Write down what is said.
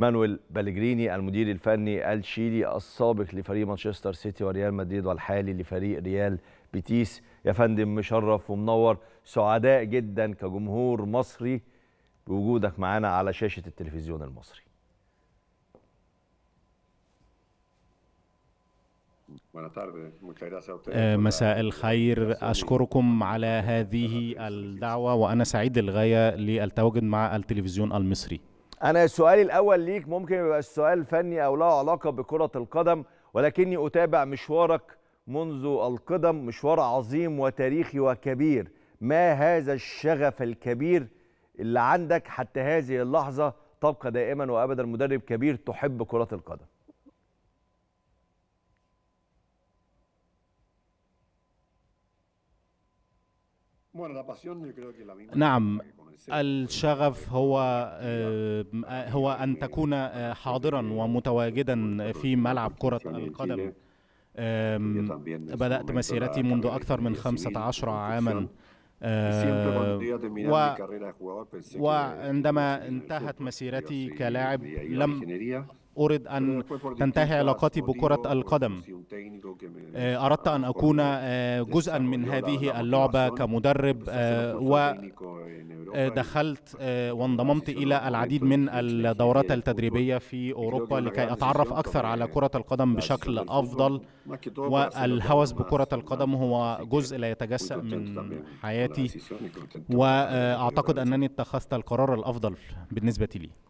مانويل بالجريني المدير الفني الشيلي السابق لفريق مانشستر سيتي وريال مدريد والحالي لفريق ريال بيتيس يا فندم مشرف ومنور سعداء جدا كجمهور مصري بوجودك معانا على شاشة التلفزيون المصري آه، مساء الخير أشكركم على هذه الدعوة وأنا سعيد للغاية للتواجد مع التلفزيون المصري انا سؤالي الاول ليك ممكن يبقى السؤال فني او له علاقه بكره القدم ولكني اتابع مشوارك منذ القدم مشوار عظيم وتاريخي وكبير ما هذا الشغف الكبير اللي عندك حتى هذه اللحظه تبقى دائما وابدا مدرب كبير تحب كره القدم نعم الشغف هو آه، هو ان تكون آه، حاضرا ومتواجدا في ملعب كره القدم بدات مسيرتي منذ اكثر من 15 عاما آه، و... وعندما انتهت مسيرتي كلاعب لم أرد أن تنتهي علاقتي بكرة القدم آه، أردت أن أكون آه، جزءا من هذه اللعبة كمدرب آه، ودخلت وانضممت إلى العديد من الدورات التدريبية في أوروبا لكي أتعرف أكثر على كرة القدم بشكل أفضل والهوس بكرة القدم هو جزء لا يتجسأ من حياتي وأعتقد أنني اتخذت القرار الأفضل بالنسبة لي